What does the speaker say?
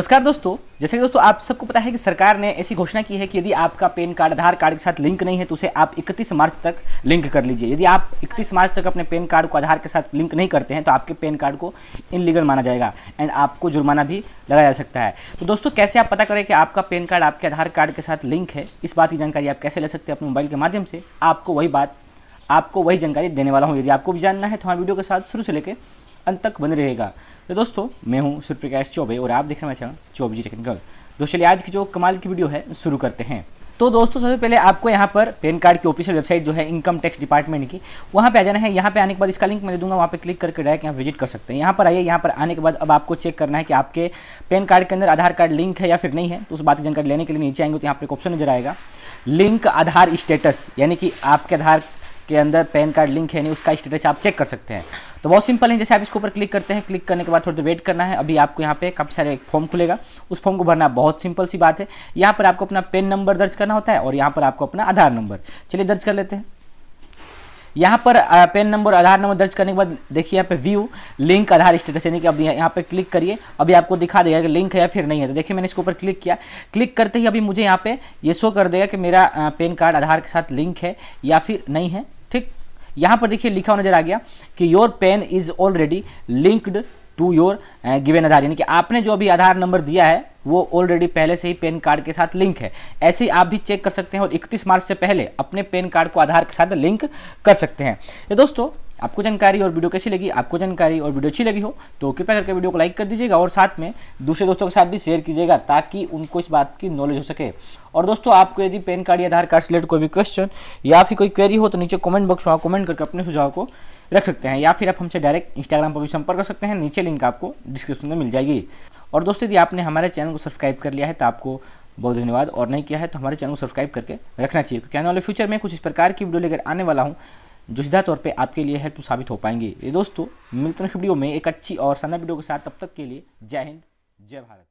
नमस्कार दोस्तों जैसे कि दोस्तों आप सबको पता है कि सरकार ने ऐसी घोषणा की है कि यदि आपका पैन कार्ड आधार कार्ड के साथ लिंक नहीं है तो उसे आप 31 मार्च तक लिंक कर लीजिए यदि आप 31 मार्च तक अपने पैन कार्ड को आधार के साथ लिंक नहीं करते हैं तो आपके पैन कार्ड को इनलीगल माना जाएगा एंड आपको जुर्माना भी लगाया जा सकता है तो दोस्तों कैसे आप पता करें कि आपका पैन कार्ड आपके आधार कार्ड के साथ लिंक है इस बात की जानकारी आप कैसे ले सकते हैं अपने मोबाइल के माध्यम से आपको वही बात आपको वही जानकारी देने वाला हूँ यदि आपको भी जानना है तो हमारे वीडियो के साथ शुरू से लेकर अंत तक बने रहेगा तो दोस्तों मैं हूँ सूर्य प्रकाश चौबे और आप देख रहे हैं चौबे चौब जी टेक्निकल दोस्तों चलिए आज की जो कमाल की वीडियो है शुरू करते हैं तो दोस्तों सबसे पहले आपको यहाँ पर पैन कार्ड की ऑफिशियल वेबसाइट जो है इनकम टैक्स डिपार्टमेंट की वहाँ पे आ जाना है यहाँ पे आने के बाद इसका लिंक मैं दे दूंगा वहाँ पे क्लिक करके डायरेक्ट यहाँ विजिट कर सकते हैं यहाँ पर आइए यहाँ पर आने के बाद अब आपको चेक करना है कि आपके पैन कार्ड के अंदर आधार कार्ड लिंक है या फिर नहीं है तो उस बात की जानकारी लेने के लिए नीचे आएंगे तो यहाँ पर एक ऑप्शन नजर आएगा लिंक आधार स्टेटस यानी कि आपके आधार के अंदर पैन कार्ड लिंक है नहीं उसका स्टेटस आप चेक कर सकते हैं तो बहुत सिंपल है जैसे आप इसके ऊपर क्लिक करते हैं क्लिक करने के बाद थोड़ी देर वेट करना है अभी आपको यहाँ पे काफ़ी सारे एक फॉर्म खुलेगा उस फॉर्म को भरना बहुत सिंपल सी बात है यहाँ पर आपको अपना पेन नंबर दर्ज करना होता है और यहाँ पर आपको अपना आधार नंबर चलिए दर्ज कर लेते हैं यहाँ पर पेन नंबर आधार नंबर दर्ज करने के बाद देखिए यहाँ पे व्यू लिंक आधार स्टेटस यानी कि अभी यहाँ पे क्लिक करिए अभी आपको दिखा देगा कि लिंक है या फिर नहीं है तो देखिए मैंने इसके ऊपर क्लिक किया क्लिक करते ही अभी मुझे यहाँ पे ये शो कर देगा कि मेरा पेन कार्ड आधार के साथ लिंक है या फिर नहीं है ठीक यहां पर देखिए लिखा हुआ नजर आ गया कि your PAN is already linked to your given Aadhaar यानी कि आपने जो अभी आधार नंबर दिया है वो ऑलरेडी पहले से ही पेन कार्ड के साथ लिंक है ऐसे ही आप भी चेक कर सकते हैं और 31 मार्च से पहले अपने पेन कार्ड को आधार के साथ लिंक कर सकते हैं ये दोस्तों आपको जानकारी और वीडियो कैसी लगी आपको जानकारी और वीडियो अच्छी लगी हो तो कृपया करके वीडियो को लाइक कर दीजिएगा और साथ में दूसरे दोस्तों के साथ भी शेयर कीजिएगा ताकि उनको इस बात की नॉलेज हो सके और दोस्तों आपको यदि पैन कार्ड या आधार कार्ड से रिलेटेड कोई भी क्वेश्चन या फिर कोई क्वेरी हो तो नीचे कॉमेंट बॉक्स वहाँ कमेंट करके अपने सुझाव को रख सकते हैं या फिर आप हमसे डायरेक्ट इंस्टाग्राम पर भी संपर्क कर सकते हैं नीचे लिंक आपको डिस्क्रिप्शन में मिल जाएगी और दोस्तों यदि आपने हमारे चैनल को सब्सक्राइब कर लिया है तो आपको बहुत धन्यवाद और नहीं किया है तो हमारे चैनल को सब्सक्राइब करके रखना चाहिए क्योंकि आने वाले फ्यूचर में कुछ इस प्रकार की वीडियो लेकर आने वाला हूँ सीधा तौर पे आपके लिए हेल्पफुल साबित हो पाएंगे ये दोस्तों मिलते हैं वीडियो में एक अच्छी और शानदार वीडियो के साथ तब तक के लिए जय हिंद जय भारत